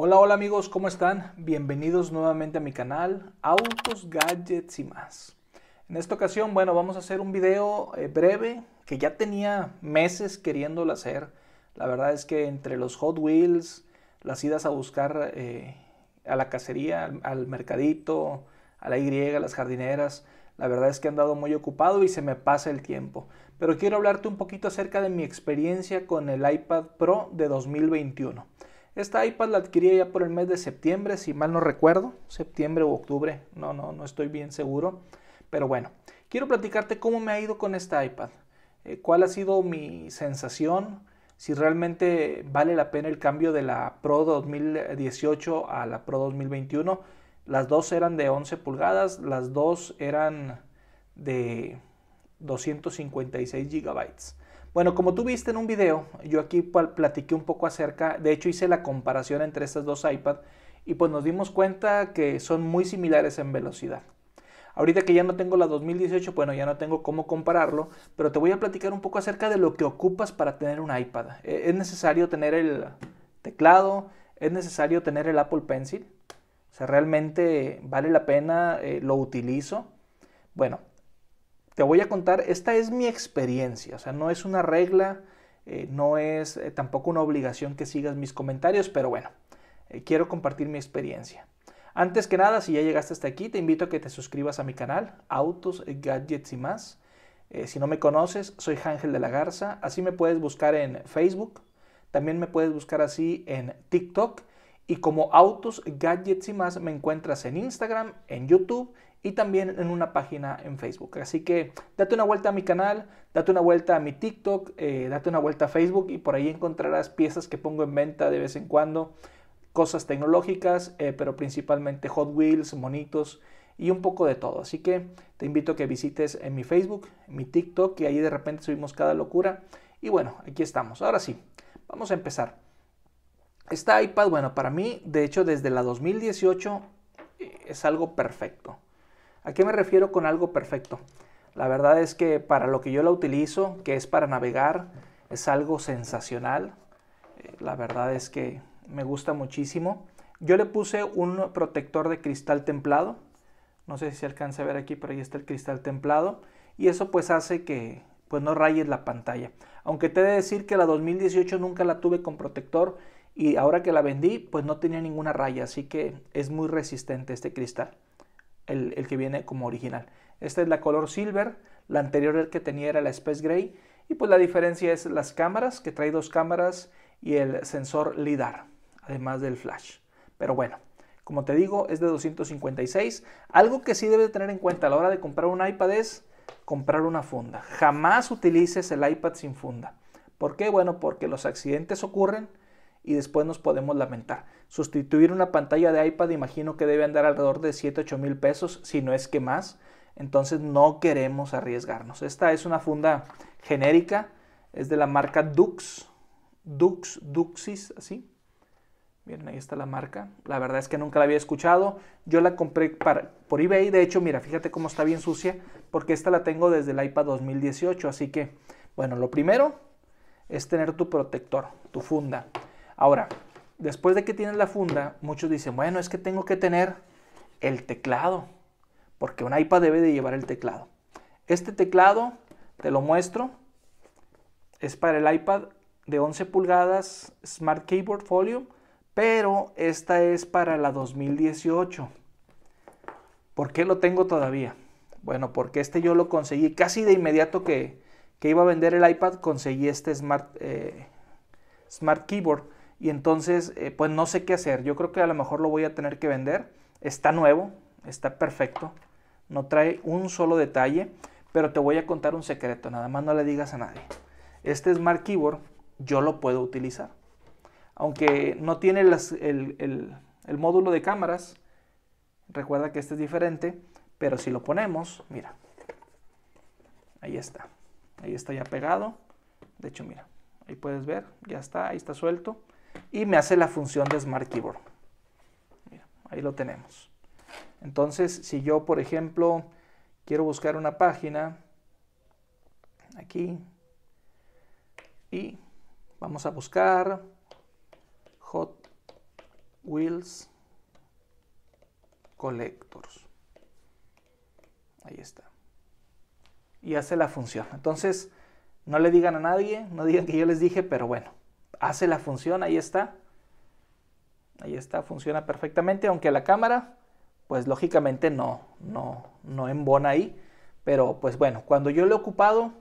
Hola, hola amigos, ¿cómo están? Bienvenidos nuevamente a mi canal Autos, Gadgets y más. En esta ocasión, bueno, vamos a hacer un video eh, breve que ya tenía meses queriéndolo hacer. La verdad es que entre los Hot Wheels, las idas a buscar eh, a la cacería, al, mercadito, a la Y, a las jardineras, la verdad es que he andado muy ocupado y se me pasa el tiempo. Pero quiero hablarte un poquito acerca de mi experiencia con el iPad Pro de 2021. Esta iPad la adquirí ya por el mes de septiembre, si mal no recuerdo, septiembre o octubre, no, no, no estoy bien seguro. Pero bueno, quiero platicarte cómo me ha ido con esta iPad, eh, cuál ha sido mi sensación, si realmente vale la pena el cambio de la Pro 2018 a la Pro 2021. Las dos eran de 11 pulgadas, las dos eran de 256 gigabytes. Bueno, como tú viste en un video, yo aquí platiqué un poco acerca, de hecho hice la comparación entre estas dos iPad y pues nos dimos cuenta que son muy similares en velocidad. Ahorita que ya no tengo la 2018, bueno, ya no tengo cómo compararlo, pero te voy a platicar un poco acerca de lo que ocupas para tener un iPad. E, es necesario tener el teclado, es necesario tener el Apple Pencil. O sea, realmente vale la pena, eh, lo utilizo. Bueno, te voy a contar, esta es mi experiencia, o sea, no es una regla, eh, no es eh, tampoco una obligación que sigas mis comentarios, pero bueno, eh, quiero compartir mi experiencia. Antes que nada, si ya llegaste hasta aquí, te invito a que te suscribas a mi canal, Autos, Gadgets y más. si no me conoces, soy Ángel de la Garza, así me puedes buscar en Facebook, también me puedes buscar así en TikTok y como autos, gadgets y más me encuentras en Instagram, en YouTube y también en una página en Facebook. Así que date una vuelta a mi canal, date una vuelta a mi TikTok, eh, date una vuelta a Facebook y por ahí encontrarás piezas que pongo en venta de vez en cuando, cosas tecnológicas, eh, pero principalmente Hot Wheels, monitos y un poco de todo. Así que te invito a que visites en mi Facebook, en mi TikTok, que ahí de repente subimos cada locura. Y bueno, aquí estamos. Ahora sí, vamos a empezar. Esta iPad, bueno, para mí, de hecho, desde la 2018 eh, es algo perfecto. ¿A qué me refiero con algo perfecto? La verdad es que para lo que yo la utilizo, que es para navegar, es algo sensacional. Eh, la verdad es que me gusta muchísimo. Yo le puse un protector de cristal templado. No sé si se alcanza a ver aquí, pero ahí está el cristal templado. Y eso pues hace que pues no rayes la pantalla. Aunque te he de decir que la 2018 nunca la tuve con protector y ahora que la vendí pues no tenía ninguna raya, así que es muy resistente este cristal, el, que viene como original. Esta es la color silver, la anterior que tenía era la Space Gray y pues la diferencia es las cámaras, que trae dos cámaras y el sensor LIDAR, además del flash. Pero bueno, como te digo, es de 256. Algo que sí debes tener en cuenta a la hora de comprar un iPad es comprar una funda. Jamás utilices el iPad sin funda. ¿Por qué? Bueno, porque los accidentes ocurren y después nos podemos lamentar. Sustituir una pantalla de iPad imagino que debe andar alrededor de 7, 8 mil pesos, si no es que más. Entonces no queremos arriesgarnos. Esta es una funda genérica, es de la marca Dux, Dux, Duxis, así. Miren, ahí está la marca. La verdad es que nunca la había escuchado. Yo la compré por eBay. De hecho, mira, fíjate cómo está bien sucia. Porque esta la tengo desde el iPad 2018. Así que, bueno, lo primero es tener tu protector, tu funda. Ahora, después de que tienes la funda, muchos dicen, bueno, es que tengo que tener el teclado, porque un iPad debe de llevar el teclado. Este teclado, te lo muestro, es para el iPad de 11 pulgadas Smart Keyboard Folio, pero esta es para la 2018. ¿Por qué lo tengo todavía? Bueno, porque este yo lo conseguí casi de inmediato que, que iba a vender el iPad, conseguí este Smart, eh, Smart Keyboard y entonces eh, pues no sé qué hacer. Yo creo que a lo mejor lo voy a tener que vender. Está nuevo, está perfecto, no trae un solo detalle, pero te voy a contar un secreto, nada más no le digas a nadie. Este Smart Keyboard yo lo puedo utilizar. Aunque no tiene el, el módulo de cámaras, recuerda que este es diferente, pero si lo ponemos, mira, ahí está. Ahí está ya pegado. De hecho, mira, ahí puedes ver, ya está, ahí está suelto y me hace la función de Smart Keyboard. ahí lo tenemos. Entonces, si yo, por ejemplo, quiero buscar una página, aquí, y vamos a buscar Hot Wheels Collectors. Ahí está. Y hace la función. Entonces, no le digan a nadie, no digan que yo les dije, pero bueno hace la función, ahí está. Ahí está, funciona perfectamente, aunque la cámara, pues lógicamente no, no, no embona ahí. Pero pues bueno, cuando yo lo he ocupado,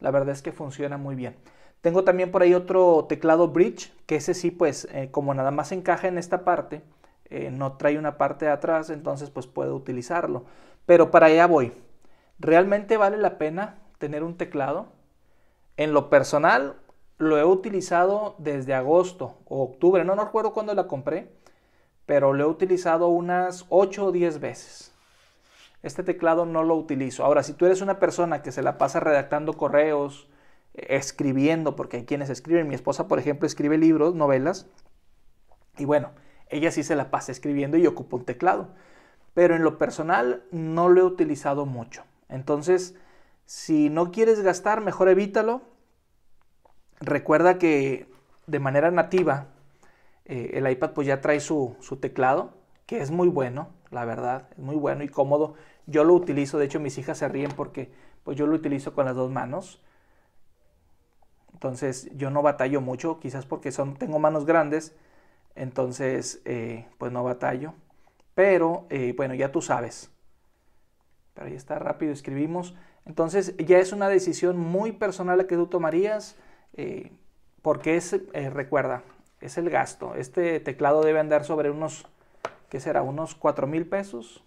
la verdad es que funciona muy bien. Tengo también por ahí otro teclado bridge, que ese sí, pues eh, como nada más encaja en esta parte, eh, no trae una parte de atrás, entonces pues puedo utilizarlo. Pero para allá voy. ¿Realmente vale la pena tener un teclado? En lo personal, lo he utilizado desde agosto o octubre, no, no recuerdo cuándo la compré, pero lo he utilizado unas 8 o 10 veces. Este teclado no lo utilizo. Ahora, si tú eres una persona que se la pasa redactando correos, eh, escribiendo, porque hay quienes escriben, mi esposa, por ejemplo, escribe libros, novelas, y bueno, ella sí se la pasa escribiendo y ocupa un teclado. Pero en lo personal no lo he utilizado mucho. Entonces, si no quieres gastar, mejor evítalo Recuerda que de manera nativa eh, el iPad pues ya trae su, teclado, que es muy bueno, la verdad, es muy bueno y cómodo. Yo lo utilizo, de hecho mis hijas se ríen porque pues yo lo utilizo con las dos manos. Entonces yo no batallo mucho, quizás porque son, tengo manos grandes, entonces eh, pues no batallo. Pero eh, bueno, ya tú sabes. Pero ahí está, rápido escribimos. Entonces ya es una decisión muy personal la que tú tomarías porque es, eh, recuerda, es el gasto. Este teclado debe andar sobre unos, ¿qué será? Unos 4 mil pesos,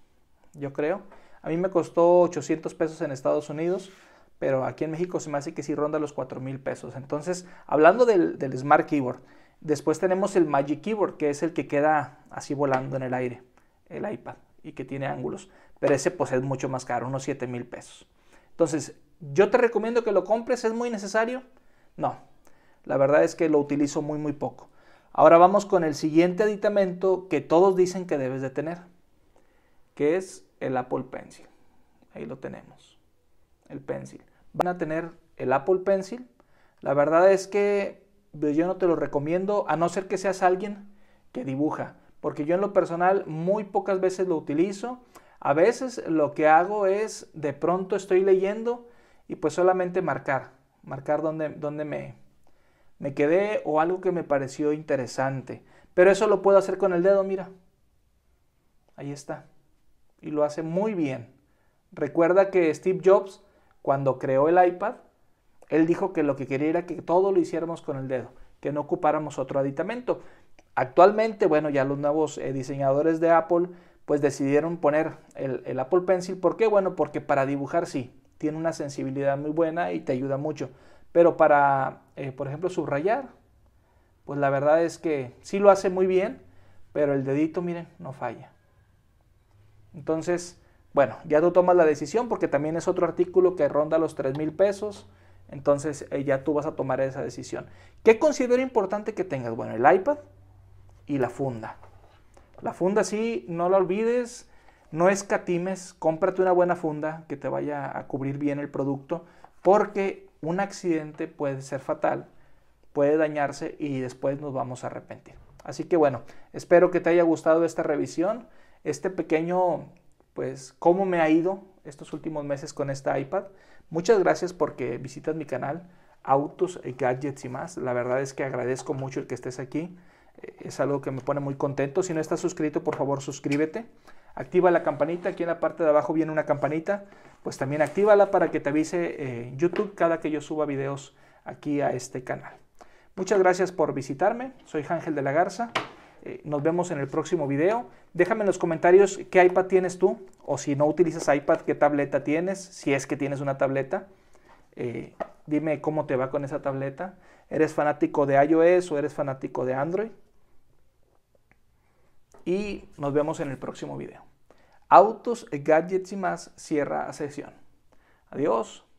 yo creo. A mí me costó 800 pesos en Estados Unidos, pero aquí en México se me hace que sí ronda los 4 mil pesos. Entonces, hablando del, Smart Keyboard, después tenemos el Magic Keyboard, que es el que queda así volando en el aire, el iPad, y que tiene ángulos. Pero ese pues es mucho más caro, unos 7 mil pesos. Entonces, yo te recomiendo que lo compres, es muy necesario. No, la verdad es que lo utilizo muy muy poco. Ahora vamos con el siguiente aditamento que todos dicen que debes de tener, que es el Apple Pencil. Ahí lo tenemos, el Pencil. Van a tener el Apple Pencil. La verdad es que pues, yo no te lo recomiendo, a no ser que seas alguien que dibuja, porque yo en lo personal muy pocas veces lo utilizo. A veces lo que hago es, de pronto estoy leyendo y pues solamente marcar marcar dónde, me, me quedé o algo que me pareció interesante. Pero eso lo puedo hacer con el dedo, mira. Ahí está. Y lo hace muy bien. Recuerda que Steve Jobs, cuando creó el iPad, él dijo que lo que quería era que todo lo hiciéramos con el dedo, que no ocupáramos otro aditamento. Actualmente, bueno, ya los nuevos eh, diseñadores de Apple, pues decidieron poner el, el Apple Pencil. ¿Por qué? Bueno, porque para dibujar sí, tiene una sensibilidad muy buena y te ayuda mucho. Pero para, eh, por ejemplo, subrayar, pues la verdad es que sí lo hace muy bien, pero el dedito, miren, no falla. Entonces, bueno, ya tú tomas la decisión porque también es otro artículo que ronda los 3 mil pesos. Entonces eh, ya tú vas a tomar esa decisión. ¿Qué considero importante que tengas? Bueno, el iPad y la funda. La funda sí, no la olvides no escatimes, cómprate una buena funda que te vaya a cubrir bien el producto, porque un accidente puede ser fatal, puede dañarse y después nos vamos a arrepentir. Así que bueno, espero que te haya gustado esta revisión, este pequeño, pues, cómo me ha ido estos últimos meses con esta iPad. Muchas gracias porque visitas mi canal, Autos, y Gadgets y más. La verdad es que agradezco mucho el que estés aquí. Es algo que me pone muy contento. Si no estás suscrito, por favor, suscríbete activa la campanita, aquí en la parte de abajo viene una campanita, pues también actívala para que te avise eh, YouTube cada que yo suba videos aquí a este canal. Muchas gracias por visitarme, soy Ángel de la Garza, eh, nos vemos en el próximo video. Déjame en los comentarios qué iPad tienes tú, o si no utilizas iPad, qué tableta tienes, si es que tienes una tableta. Eh, dime cómo te va con esa tableta. ¿Eres fanático de iOS o eres fanático de Android? y nos vemos en el próximo video. Autos, gadgets y más cierra sesión. Adiós.